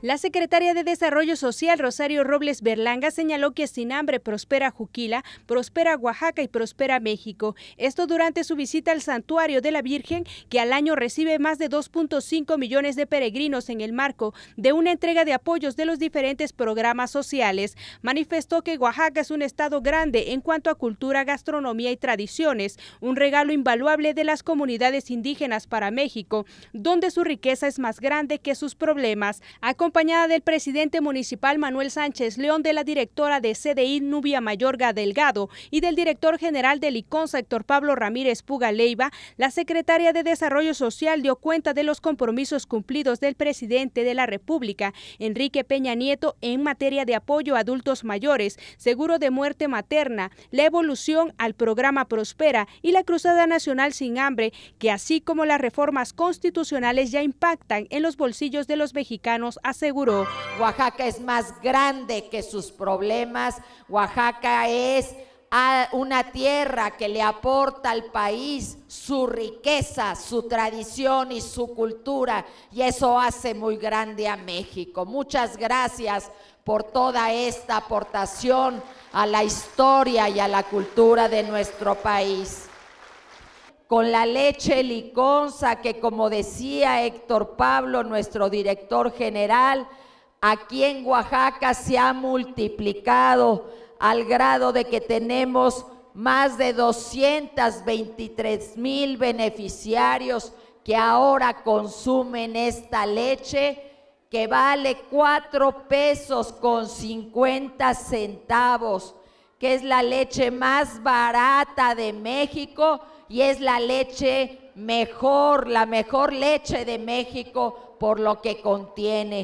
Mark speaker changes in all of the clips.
Speaker 1: La secretaria de Desarrollo Social, Rosario Robles Berlanga, señaló que sin hambre prospera Juquila, prospera Oaxaca y prospera México. Esto durante su visita al santuario de la Virgen, que al año recibe más de 2.5 millones de peregrinos en el marco de una entrega de apoyos de los diferentes programas sociales. Manifestó que Oaxaca es un estado grande en cuanto a cultura, gastronomía y tradiciones, un regalo invaluable de las comunidades indígenas para México, donde su riqueza es más grande que sus problemas acompañada del presidente municipal Manuel Sánchez León, de la directora de CDI Nubia Mayorga Delgado y del director general del ICON sector Pablo Ramírez Puga Leiva, la secretaria de Desarrollo Social dio cuenta de los compromisos cumplidos del presidente de la República, Enrique Peña Nieto, en materia de apoyo a adultos mayores, seguro de muerte materna, la evolución al programa Prospera y la Cruzada Nacional sin Hambre, que así como las reformas constitucionales ya impactan
Speaker 2: en los bolsillos de los mexicanos seguro Oaxaca es más grande que sus problemas, Oaxaca es ah, una tierra que le aporta al país su riqueza, su tradición y su cultura, y eso hace muy grande a México. Muchas gracias por toda esta aportación a la historia y a la cultura de nuestro país con la leche liconza que como decía Héctor Pablo, nuestro director general, aquí en Oaxaca se ha multiplicado al grado de que tenemos más de 223 mil beneficiarios que ahora consumen esta leche que vale 4 pesos con 50 centavos que es la leche más barata de México y es la leche mejor, la mejor leche de México por lo que contiene.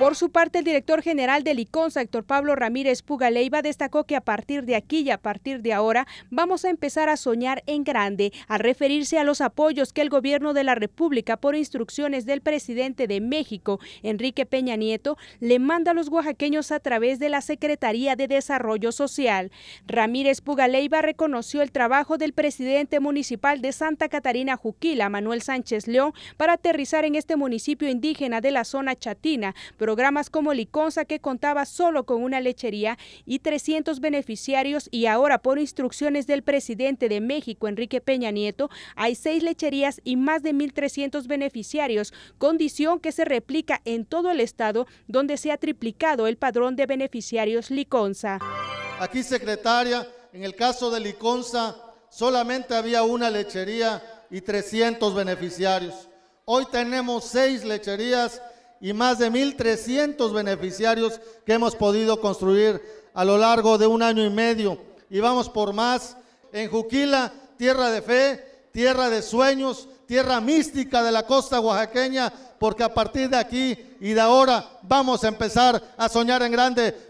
Speaker 2: Por su parte, el director general del ICONSA, Héctor Pablo
Speaker 1: Ramírez Pugaleiva, destacó que a partir de aquí y a partir de ahora vamos a empezar a soñar en grande, al referirse a los apoyos que el gobierno de la República, por instrucciones del presidente de México, Enrique Peña Nieto, le manda a los oaxaqueños a través de la Secretaría de Desarrollo Social. Ramírez Pugaleiva reconoció el trabajo del presidente municipal de Santa Catarina Juquila, Manuel Sánchez León, para aterrizar en este municipio indígena de la zona chatina, programas como Liconza, que contaba solo con una lechería y 300 beneficiarios, y ahora por instrucciones del presidente de México, Enrique Peña Nieto, hay seis lecherías y más de 1.300 beneficiarios, condición que se replica en todo el estado, donde se ha triplicado el padrón de beneficiarios Liconza.
Speaker 3: Aquí, secretaria, en el caso de Liconza, solamente había una lechería y 300 beneficiarios. Hoy tenemos seis lecherías y más de 1.300 beneficiarios que hemos podido construir a lo largo de un año y medio. Y vamos por más en Juquila, tierra de fe, tierra de sueños, tierra mística de la costa oaxaqueña, porque a partir de aquí y de ahora vamos a empezar a soñar en grande.